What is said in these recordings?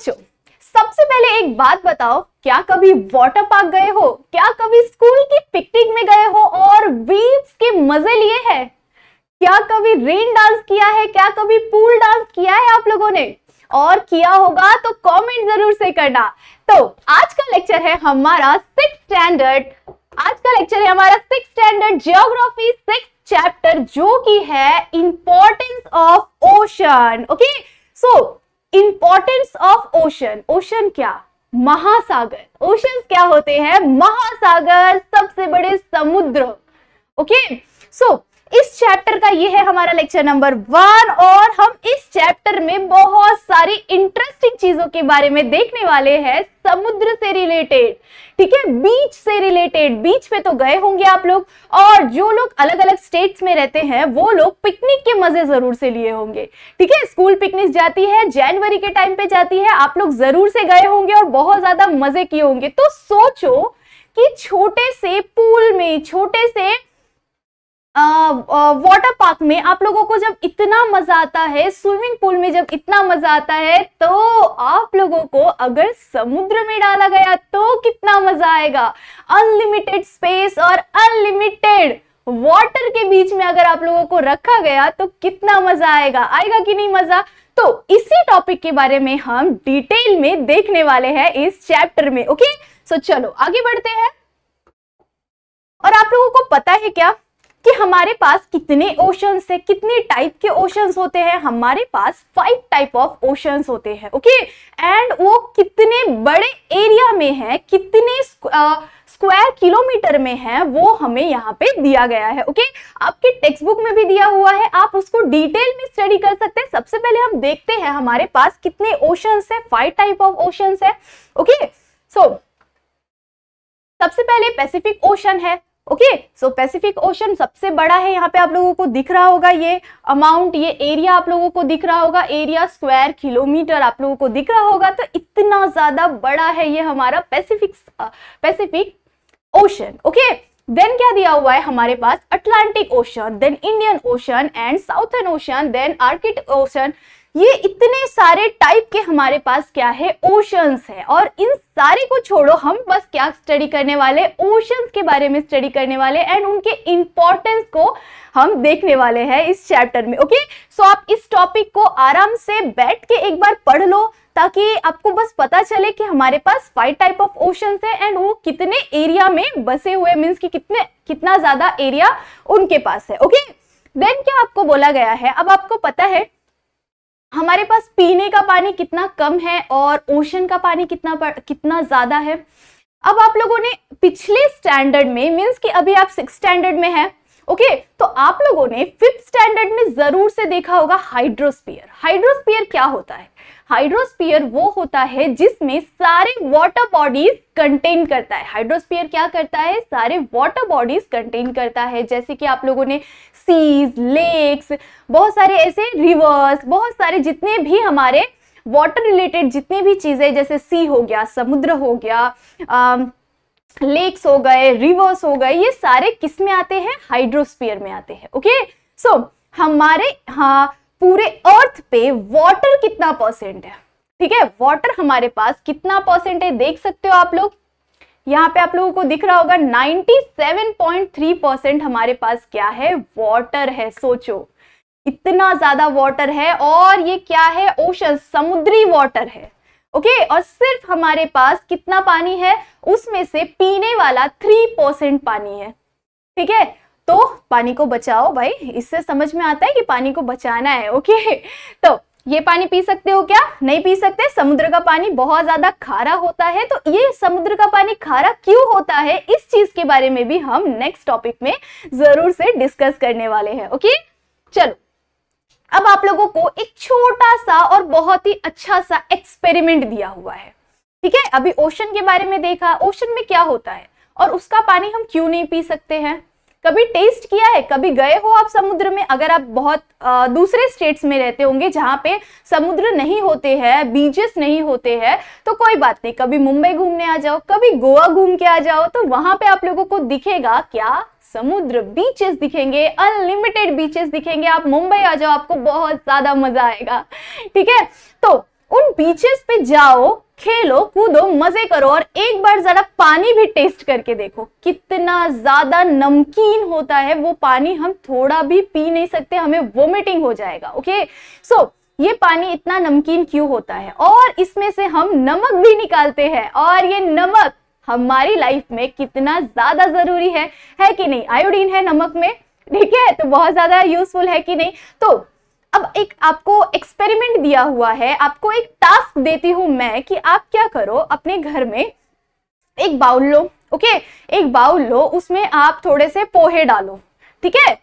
बच्चों सबसे पहले एक बात बताओ क्या कभी वाटर पार्क गए हो क्या कभी स्कूल की पिकनिक में गए हो और वीव्स के मजे लिए हैं क्या कभी रेन डांस किया है क्या कभी पूल डांस किया है आप लोगों ने और किया होगा तो कमेंट जरूर से करना तो आज का लेक्चर है हमारा सिक्स स्टैंडर्ड आज का लेक्चर है हमारा six standard geography six chapter जो कि है importance of ocean okay so importance of ocean ocean क्या महासागर ओशन क्या होते हैं महासागर सबसे बड़े समुद्र ओके सो इस चैप्टर का ये है हमारा लेक्चर नंबर वन और हम इस चैप्टर में बहुत सारी इंटरेस्टिंग चीजों के बारे में देखने वाले हैं समुद्र से रिलेटेड ठीक है बीच से रिलेटेड बीच पे तो गए होंगे आप लोग और जो लोग अलग अलग स्टेट्स में रहते हैं वो लोग पिकनिक के मजे जरूर से लिए होंगे ठीक है स्कूल पिकनिक जाती है जनवरी के टाइम पे जाती है आप लोग जरूर से गए होंगे और बहुत ज्यादा मजे किए होंगे तो सोचो कि छोटे से पूल में छोटे से वाटर पार्क में आप लोगों को जब इतना मजा आता है स्विमिंग पूल में जब इतना मजा आता है तो आप लोगों को अगर समुद्र में डाला गया तो कितना मजा आएगा अनलिमिटेड स्पेस और अनलिमिटेड वाटर के बीच में अगर आप लोगों को रखा गया तो कितना मजा आएगा आएगा कि नहीं मजा तो इसी टॉपिक के बारे में हम डिटेल में देखने वाले हैं इस चैप्टर में ओके सो चलो आगे बढ़ते हैं और आप लोगों को पता है क्या कि हमारे पास कितने ओशंस है कितने टाइप के ओशंस होते हैं हमारे पास फाइव टाइप ऑफ ओशंस होते हैं ओके एंड वो कितने बड़े एरिया में है कितने स्क्वायर किलोमीटर में है वो हमें यहाँ पे दिया गया है ओके आपके टेक्स्ट बुक में भी दिया हुआ है आप उसको डिटेल में स्टडी कर सकते हैं सबसे पहले हम देखते हैं हमारे पास कितने ओशंस है फाइव टाइप ऑफ ओशंस है ओके सो so, सबसे पहले पैसिफिक ओशन है ओके सो पैसिफिक ओशन सबसे बड़ा है यहाँ पे आप लोगों को दिख रहा होगा ये अमाउंट ये एरिया आप लोगों को दिख रहा होगा एरिया स्क्वायर किलोमीटर आप लोगों को दिख रहा होगा तो इतना ज्यादा बड़ा है ये हमारा Pacific Pacific ocean okay then क्या दिया हुआ है हमारे पास Atlantic ocean then Indian ocean and Southern ocean then Arctic ocean ये इतने सारे टाइप के हमारे पास क्या है ओशंस है और इन सारे को छोड़ो हम बस क्या स्टडी करने वाले ओशंस के बारे में स्टडी करने वाले एंड उनके इंपॉर्टेंस को हम देखने वाले हैं इस चैप्टर में ओके सो so, आप इस टॉपिक को आराम से बैठ के एक बार पढ़ लो ताकि आपको बस पता चले कि हमारे पास फाइव टाइप ऑफ ओशंस है एंड वो कितने एरिया में बसे हुए मीन्स की कितने कितना ज्यादा एरिया उनके पास है ओके देन क्या आपको बोला गया है अब आपको पता है हमारे पास पीने का पानी कितना कम है और ओशन का पानी कितना पर, कितना ज़्यादा है अब आप लोगों ने पिछले स्टैंडर्ड में मीन्स कि अभी आप सिक्स स्टैंडर्ड में है ओके तो आप लोगों ने फिफ्थ स्टैंडर्ड में जरूर से देखा होगा हाइड्रोस्पियर हाइड्रोस्पियर क्या होता है हाइड्रोस्पियर वो होता है जिसमें सारे वाटर बॉडीज कंटेन करता है हाइड्रोस्पियर क्या करता है सारे वाटर बॉडीज कंटेन करता है जैसे कि आप लोगों ने सीज लेक्स बहुत सारे ऐसे रिवर्स बहुत सारे जितने भी हमारे वाटर रिलेटेड जितनी भी चीज़ें जैसे सी हो गया समुद्र हो गया आ, लेक्स हो गए रिवर्स हो गए ये सारे किस में आते हैं हाइड्रोस्पियर में आते हैं ओके सो so, हमारे हाँ पूरे अर्थ पे वाटर कितना परसेंट है ठीक है वाटर हमारे पास कितना परसेंट है देख सकते हो आप लोग यहाँ पे आप लोगों को दिख रहा होगा 97.3 परसेंट हमारे पास क्या है वाटर है सोचो इतना ज्यादा वाटर है और ये क्या है ओशन समुद्री वाटर है ओके okay, और सिर्फ हमारे पास कितना पानी है उसमें से पीने वाला थ्री परसेंट पानी है ठीक है तो पानी को बचाओ भाई इससे समझ में आता है कि पानी को बचाना है ओके तो ये पानी पी सकते हो क्या नहीं पी सकते समुद्र का पानी बहुत ज्यादा खारा होता है तो ये समुद्र का पानी खारा क्यों होता है इस चीज के बारे में भी हम नेक्स्ट टॉपिक में जरूर से डिस्कस करने वाले हैं ओके चलो अब आप लोगों को एक छोटा सा और बहुत ही अच्छा सा एक्सपेरिमेंट दिया हुआ है ठीक है अभी ओशन के बारे में देखा ओशन में क्या होता है और उसका पानी हम क्यों नहीं पी सकते हैं कभी टेस्ट किया है कभी गए हो आप समुद्र में अगर आप बहुत आ, दूसरे स्टेट्स में रहते होंगे जहाँ पे समुद्र नहीं होते हैं बीचेस नहीं होते हैं तो कोई बात नहीं कभी मुंबई घूमने आ जाओ कभी गोवा घूम के आ जाओ तो वहां पे आप लोगों को दिखेगा क्या समुद्र बीचेस दिखेंगे अनलिमिटेड बीचेस दिखेंगे आप मुंबई आ जाओ आपको बहुत ज्यादा मजा आएगा ठीक है तो उन बीचेस पे जाओ खेलो कूदो मजे करो और एक बार जरा पानी भी टेस्ट करके देखो कितना ज्यादा नमकीन होता है वो पानी हम थोड़ा भी पी नहीं सकते हमें वोमिटिंग हो जाएगा ओके सो so, ये पानी इतना नमकीन क्यों होता है और इसमें से हम नमक भी निकालते हैं और ये नमक हमारी लाइफ में कितना ज्यादा जरूरी है है कि नहीं आयोडीन है नमक में ठीक है तो बहुत ज्यादा यूजफुल है कि नहीं तो अब एक आपको एक्सपेरिमेंट दिया हुआ है आपको एक टास्क देती हूँ मैं कि आप क्या करो अपने घर में एक बाउल लो ओके एक बाउल लो उसमें आप थोड़े से पोहे डालो ठीक है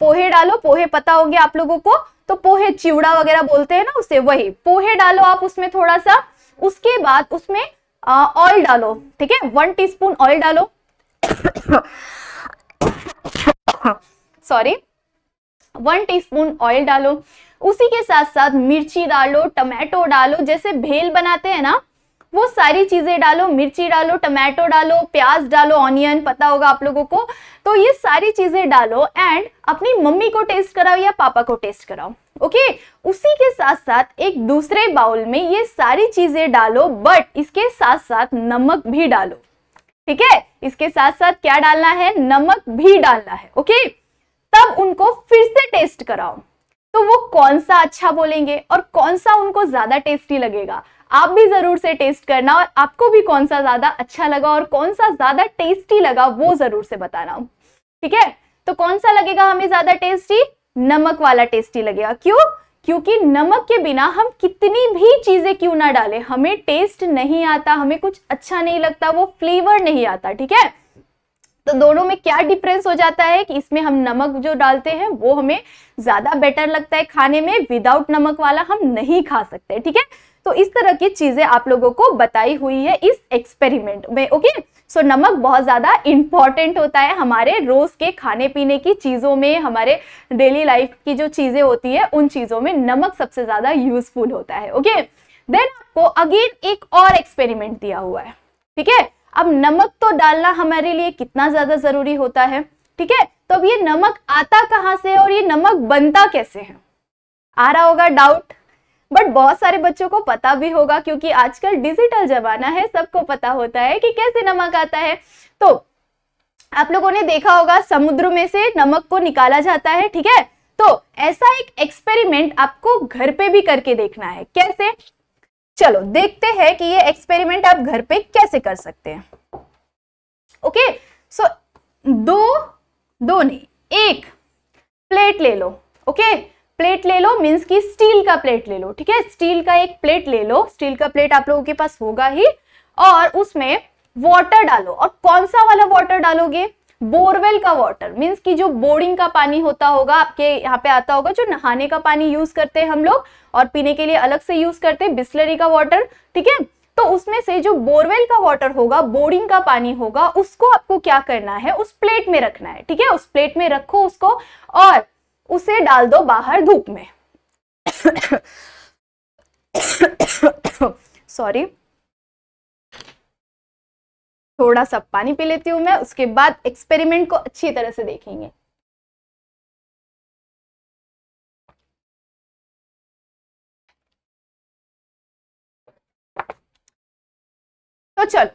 पोहे डालो पोहे पता हो गया आप लोगों को तो पोहे चिवड़ा वगैरह बोलते हैं ना उसे वही पोहे डालो आप उसमें थोड़ा सा उसके बाद उसमें ऑयल डालो ठीक है वन टीस्पून ऑयल डालो सॉरी वन टीस्पून ऑयल डालो उसी के साथ साथ मिर्ची डालो टमाटो डालो जैसे भेल बनाते हैं ना वो सारी चीज़ें डालो मिर्ची डालो टमाटो डालो प्याज डालो ऑनियन पता होगा आप लोगों को तो ये सारी चीज़ें डालो एंड अपनी मम्मी को टेस्ट कराओ या पापा को टेस्ट कराओ ओके उसी के साथ साथ एक दूसरे बाउल में ये सारी चीज़ें डालो बट इसके साथ साथ नमक भी डालो ठीक है इसके साथ साथ क्या डालना है नमक भी डालना है ओके okay? तब उनको फिर से टेस्ट कराओ तो वो कौन सा अच्छा बोलेंगे और कौन सा उनको ज़्यादा टेस्टी लगेगा आप भी ज़रूर से टेस्ट करना और आपको भी कौन सा ज़्यादा अच्छा लगा और कौन सा ज़्यादा टेस्टी लगा वो ज़रूर से बताना ठीक है तो कौन सा लगेगा हमें ज़्यादा टेस्टी नमक वाला टेस्टी लगेगा क्यों क्योंकि नमक के बिना हम कितनी भी चीज़ें क्यों ना डालें हमें टेस्ट नहीं आता हमें कुछ अच्छा नहीं लगता वो फ्लेवर नहीं आता ठीक है तो दोनों में क्या डिफरेंस हो जाता है कि इसमें हम नमक जो डालते हैं वो हमें ज़्यादा बेटर लगता है खाने में विदाउट नमक वाला हम नहीं खा सकते ठीक है तो इस तरह की चीज़ें आप लोगों को बताई हुई है इस एक्सपेरिमेंट में ओके सो so, नमक बहुत ज़्यादा इंपॉर्टेंट होता है हमारे रोज़ के खाने पीने की चीज़ों में हमारे डेली लाइफ की जो चीज़ें होती है उन चीज़ों में नमक सबसे ज़्यादा यूजफुल होता है ओके देन आपको अगेन एक और एक्सपेरिमेंट दिया हुआ है ठीक है अब नमक तो डालना हमारे लिए कितना ज़्यादा ज़रूरी होता है ठीक है तो अब ये नमक आता कहाँ से है और ये नमक बनता कैसे है आ रहा होगा डाउट बट बहुत सारे बच्चों को पता भी होगा क्योंकि आजकल डिजिटल जमाना है सबको पता होता है कि कैसे नमक आता है तो आप लोगों ने देखा होगा समुद्र में से नमक को निकाला जाता है ठीक है तो ऐसा एक एक्सपेरिमेंट आपको घर पे भी करके देखना है कैसे चलो देखते हैं कि ये एक्सपेरिमेंट आप घर पे कैसे कर सकते हैं ओके सो दो दो नहीं एक प्लेट ले लो ओके प्लेट ले लो मीन्स की स्टील का प्लेट ले लो ठीक है स्टील का एक प्लेट ले लो स्टील का प्लेट आप लोगों के पास होगा ही और उसमें वाटर डालो और कौन सा वाला वाटर डालोगे बोरवेल का वाटर मीन्स की जो बोरिंग का पानी होता होगा आपके यहाँ पे आता होगा जो नहाने का पानी यूज करते हैं हम लोग और पीने के लिए अलग से यूज करते हैं बिस्लरी का वाटर ठीक है तो उसमें से जो बोरवेल का वाटर होगा बोरिंग का पानी होगा उसको आपको क्या करना है उस प्लेट में रखना है ठीक है उस प्लेट में रखो उसको और उसे डाल दो बाहर धूप में सॉरी थोड़ा सा पानी पी लेती हूँ मैं उसके बाद एक्सपेरिमेंट को अच्छी तरह से देखेंगे तो चल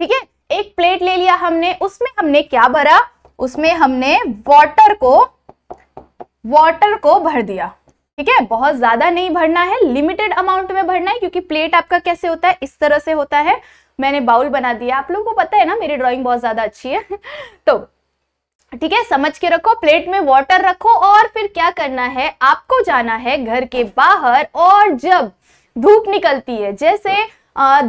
ठीक है एक प्लेट ले लिया हमने उसमें हमने क्या भरा उसमें हमने वाटर को वाटर को भर दिया ठीक है बहुत ज्यादा नहीं भरना है लिमिटेड अमाउंट में भरना है क्योंकि प्लेट आपका कैसे होता है इस तरह से होता है मैंने बाउल बना दिया आप लोगों को पता है ना मेरी ड्रॉइंग बहुत ज़्यादा अच्छी है तो ठीक है समझ के रखो प्लेट में वाटर रखो और फिर क्या करना है आपको जाना है घर के बाहर और जब धूप निकलती है जैसे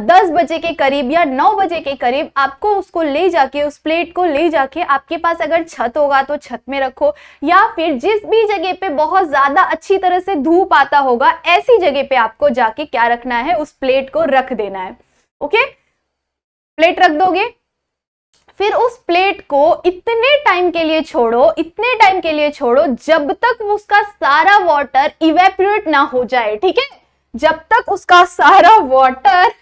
दस बजे के करीब या नौ बजे के करीब आपको उसको ले जाके उस प्लेट को ले जाके आपके पास अगर छत होगा तो छत में रखो या फिर जिस भी जगह पे बहुत ज़्यादा अच्छी तरह से धूप आता होगा ऐसी जगह पे आपको जाके क्या रखना है उस प्लेट को रख देना है ओके okay? प्लेट रख दोगे फिर उस प्लेट को इतने टाइम के लिए छोड़ो इतने टाइम के लिए छोड़ो जब तक उसका सारा वाटर इवेप्रेट ना हो जाए ठीक है जब तक उसका सारा वाटर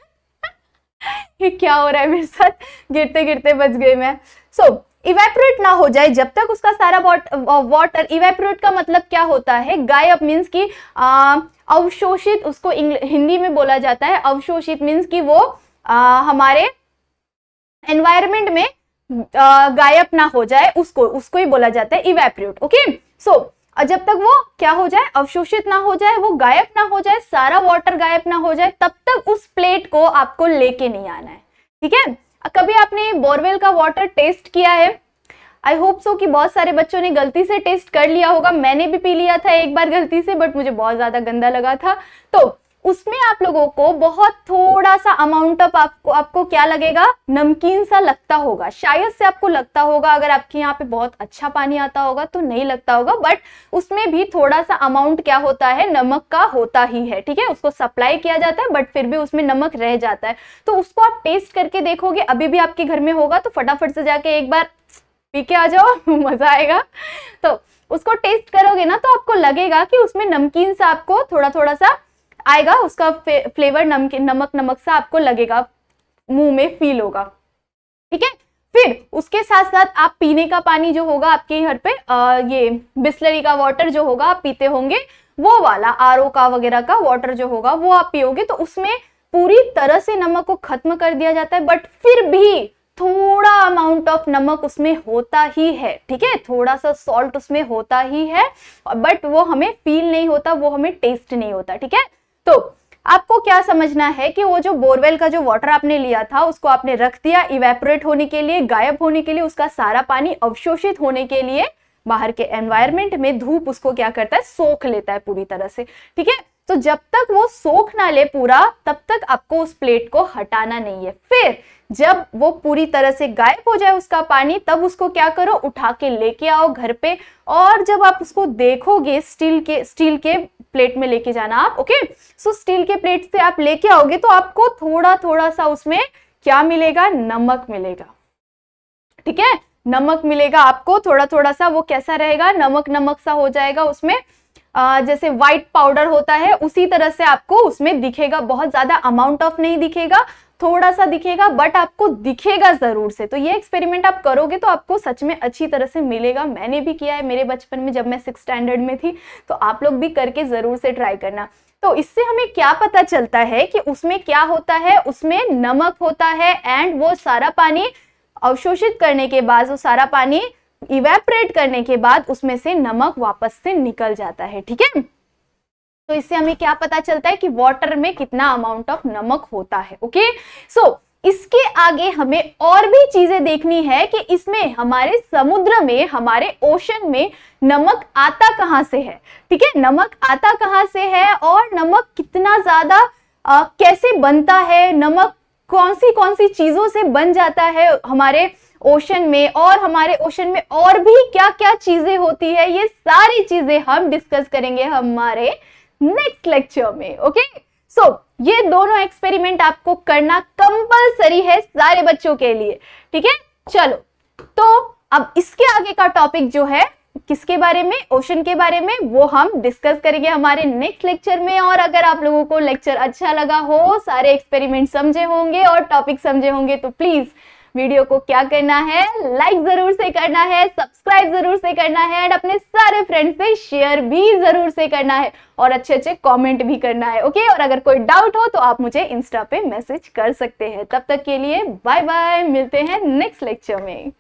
ये क्या हो रहा है मेरे साथ गिरते गिरते बच गए मैं सो so, इवेपोरेट ना हो जाए जब तक उसका सारा वाटर इवेपोरेट का मतलब क्या होता है गायब मीन्स की अवशोषित उसको हिंदी में बोला जाता है अवशोषित मीन्स की वो आ, हमारे एनवायरमेंट में गायब ना हो जाए उसको उसको ही बोला जाता है इवेप्रेट ओके सो जब तक वो क्या हो जाए अवशोषित ना हो जाए वो गायब ना हो जाए सारा वाटर गायब ना हो जाए तब तक उस प्लेट को आपको लेके नहीं आना है ठीक है कभी आपने बोरवेल का वाटर टेस्ट किया है आई होप सो कि बहुत सारे बच्चों ने गलती से टेस्ट कर लिया होगा मैंने भी पी लिया था एक बार गलती से बट मुझे बहुत ज़्यादा गंदा लगा था तो उसमें आप लोगों को बहुत थोड़ा सा अमाउंट ऑफ आपको आपको क्या लगेगा नमकीन सा लगता होगा शायद से आपको लगता होगा अगर आपके यहाँ पे बहुत अच्छा पानी आता होगा तो नहीं लगता होगा बट उसमें भी थोड़ा सा अमाउंट क्या होता है नमक का होता ही है ठीक है उसको सप्लाई किया जाता है बट फिर भी उसमें नमक रह जाता है तो उसको आप टेस्ट करके देखोगे अभी भी आपके घर में होगा तो फटाफट से जाके एक बार पी के आ जाओ मजा आएगा तो उसको टेस्ट करोगे ना तो आपको लगेगा कि उसमें नमकीन सा आपको थोड़ा थोड़ा सा आएगा उसका फ्लेवर नमक नमक नमक सा आपको लगेगा मुंह में फील होगा ठीक है फिर उसके साथ साथ आप पीने का पानी जो होगा आपके घर पे आ, ये बिस्लरी का वाटर जो होगा आप पीते होंगे वो वाला आर का वगैरह का वाटर जो होगा वो आप पियोगे तो उसमें पूरी तरह से नमक को खत्म कर दिया जाता है बट फिर भी थोड़ा अमाउंट ऑफ नमक उसमें होता ही है ठीक है थोड़ा सा सॉल्ट उसमें होता ही है बट वो हमें फील नहीं होता वो हमें टेस्ट नहीं होता ठीक है तो आपको क्या समझना है कि वो जो बोरवेल का जो वाटर आपने लिया था उसको आपने रख दिया इवेपोरेट होने के लिए गायब होने के लिए उसका सारा पानी अवशोषित होने के लिए बाहर के एनवायरमेंट में धूप उसको क्या करता है सोख लेता है पूरी तरह से ठीक है तो जब तक वो सोख ना ले पूरा तब तक आपको उस प्लेट को हटाना नहीं है फिर जब वो पूरी तरह से गायब हो जाए उसका पानी तब उसको क्या करो उठा के लेके आओ घर पे और जब आप उसको देखोगे स्टील के स्टील के प्लेट में लेके जाना आप ओके सो स्टील के प्लेट से आप लेके आओगे तो आपको थोड़ा थोड़ा सा उसमें क्या मिलेगा नमक मिलेगा ठीक है नमक मिलेगा आपको थोड़ा थोड़ा सा वो कैसा रहेगा नमक नमक सा हो जाएगा उसमें जैसे व्हाइट पाउडर होता है उसी तरह से आपको उसमें दिखेगा बहुत ज़्यादा अमाउंट ऑफ नहीं दिखेगा थोड़ा सा दिखेगा बट आपको दिखेगा ज़रूर से तो ये एक्सपेरिमेंट आप करोगे तो आपको सच में अच्छी तरह से मिलेगा मैंने भी किया है मेरे बचपन में जब मैं सिक्स स्टैंडर्ड में थी तो आप लोग भी करके ज़रूर से ट्राई करना तो इससे हमें क्या पता चलता है कि उसमें क्या होता है उसमें नमक होता है एंड वो सारा पानी अवशोषित करने के बाद वो सारा पानी इवेपरेट करने के बाद उसमें से नमक वापस से निकल जाता है ठीक है तो इससे हमें क्या पता चलता है कि वाटर में कितना अमाउंट ऑफ नमक होता है ओके सो so, इसके आगे हमें और भी चीजें देखनी है कि इसमें हमारे समुद्र में हमारे ओशन में नमक आता कहां से है ठीक है नमक आता कहां से है और नमक कितना ज्यादा कैसे बनता है नमक कौन सी कौन सी चीज़ों से बन जाता है हमारे ओशन में और हमारे ओशन में और भी क्या क्या चीज़ें होती है ये सारी चीज़ें हम डिस्कस करेंगे हमारे नेक्स्ट लेक्चर में ओके सो so, ये दोनों एक्सपेरिमेंट आपको करना कंपलसरी है सारे बच्चों के लिए ठीक है चलो तो अब इसके आगे का टॉपिक जो है किसके बारे में ओशन के बारे में वो हम डिस्कस करेंगे हमारे नेक्स्ट लेक्चर में और अगर आप लोगों को लेक्चर अच्छा लगा हो सारे एक्सपेरिमेंट समझे होंगे और टॉपिक समझे होंगे तो प्लीज़ वीडियो को क्या करना है लाइक जरूर से करना है सब्सक्राइब जरूर से करना है एंड अपने सारे फ्रेंड्स से शेयर भी जरूर से करना है और अच्छे अच्छे कमेंट भी करना है ओके और अगर कोई डाउट हो तो आप मुझे इंस्टा पे मैसेज कर सकते हैं तब तक के लिए बाय बाय मिलते हैं नेक्स्ट लेक्चर में